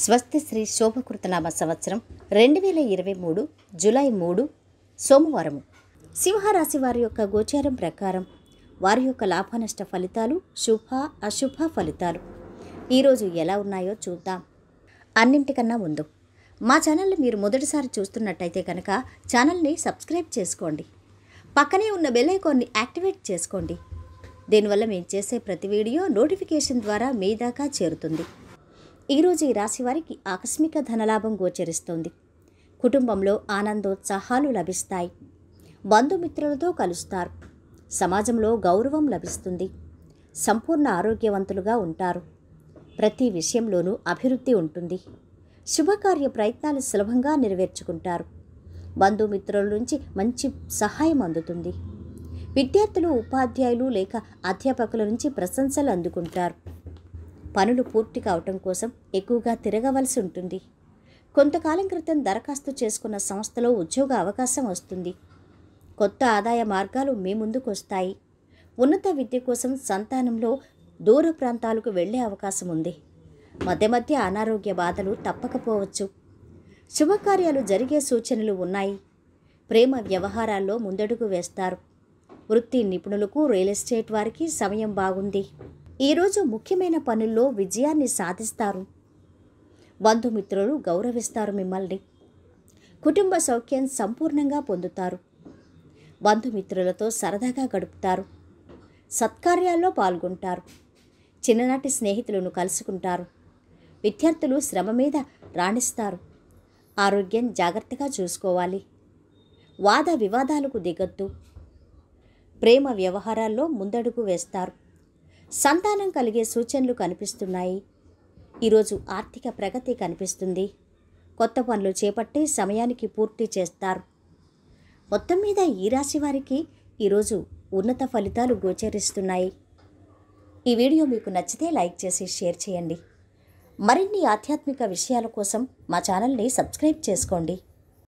స్వస్తి శ్రీ శోభకృతనామ సంవత్సరం రెండు వేల ఇరవై మూడు జూలై మూడు సోమవారం సింహరాశి వారి యొక్క గోచారం ప్రకారం వారి యొక్క లాభనష్ట ఫలితాలు శుభ అశుభ ఫలితాలు ఈరోజు ఎలా ఉన్నాయో చూద్దాం అన్నింటికన్నా ముందు మా ఛానల్ని మీరు మొదటిసారి చూస్తున్నట్టయితే కనుక ఛానల్ని సబ్స్క్రైబ్ చేసుకోండి పక్కనే ఉన్న బెల్ ఐకాన్ని యాక్టివేట్ చేసుకోండి దీనివల్ల మేము చేసే ప్రతి వీడియో నోటిఫికేషన్ ద్వారా మీ దాకా చేరుతుంది ఈరోజు ఈ రాశి వారికి ఆకస్మిక ధనలాభం గోచరిస్తోంది కుటుంబంలో ఆనందోత్సాహాలు లభిస్తాయి బంధుమిత్రులతో కలుస్తారు సమాజంలో గౌరవం లభిస్తుంది సంపూర్ణ ఆరోగ్యవంతులుగా ఉంటారు ప్రతి విషయంలోనూ అభివృద్ధి ఉంటుంది శుభకార్య ప్రయత్నాలు సులభంగా నెరవేర్చుకుంటారు బంధుమిత్రుల నుంచి మంచి సహాయం అందుతుంది విద్యార్థులు ఉపాధ్యాయులు లేక అధ్యాపకుల నుంచి ప్రశంసలు అందుకుంటారు పనులు పూర్తి కావటం కోసం ఎక్కువగా తిరగవలసి ఉంటుంది కొంతకాలం క్రితం దరఖాస్తు చేసుకున్న సంస్థలో ఉద్యోగ అవకాశం వస్తుంది కొత్త ఆదాయ మార్గాలు మీ ముందుకు వస్తాయి ఉన్నత విద్య కోసం సంతానంలో దూర ప్రాంతాలకు వెళ్ళే అవకాశం ఉంది మధ్య మధ్య అనారోగ్య బాధలు తప్పకపోవచ్చు శుభకార్యాలు జరిగే సూచనలు ఉన్నాయి ప్రేమ వ్యవహారాల్లో ముందడుగు వేస్తారు వృత్తి నిపుణులకు రియల్ ఎస్టేట్ వారికి సమయం బాగుంది ఈరోజు ముఖ్యమైన పనుల్లో విజయాన్ని సాధిస్తారు బంధుమిత్రులు గౌరవిస్తారు మిమ్మల్ని కుటుంబ సౌఖ్యం సంపూర్ణంగా పొందుతారు బంధుమిత్రులతో సరదాగా గడుపుతారు సత్కార్యాల్లో పాల్గొంటారు చిన్ననాటి స్నేహితులను కలుసుకుంటారు విద్యార్థులు శ్రమ మీద రాణిస్తారు ఆరోగ్యం జాగ్రత్తగా చూసుకోవాలి వాద వివాదాలకు దిగద్దు ప్రేమ వ్యవహారాల్లో ముందడుగు వేస్తారు సంతానం కలిగే సూచనలు కనిపిస్తున్నాయి ఈరోజు ఆర్థిక ప్రగతి కనిపిస్తుంది కొత్త పనులు చేపట్టి సమయానికి పూర్తి చేస్తారు మొత్తం మీద ఈ రాశి వారికి ఈరోజు ఉన్నత ఫలితాలు గోచరిస్తున్నాయి ఈ వీడియో మీకు నచ్చితే లైక్ చేసి షేర్ చేయండి మరిన్ని ఆధ్యాత్మిక విషయాల కోసం మా ఛానల్ని సబ్స్క్రైబ్ చేసుకోండి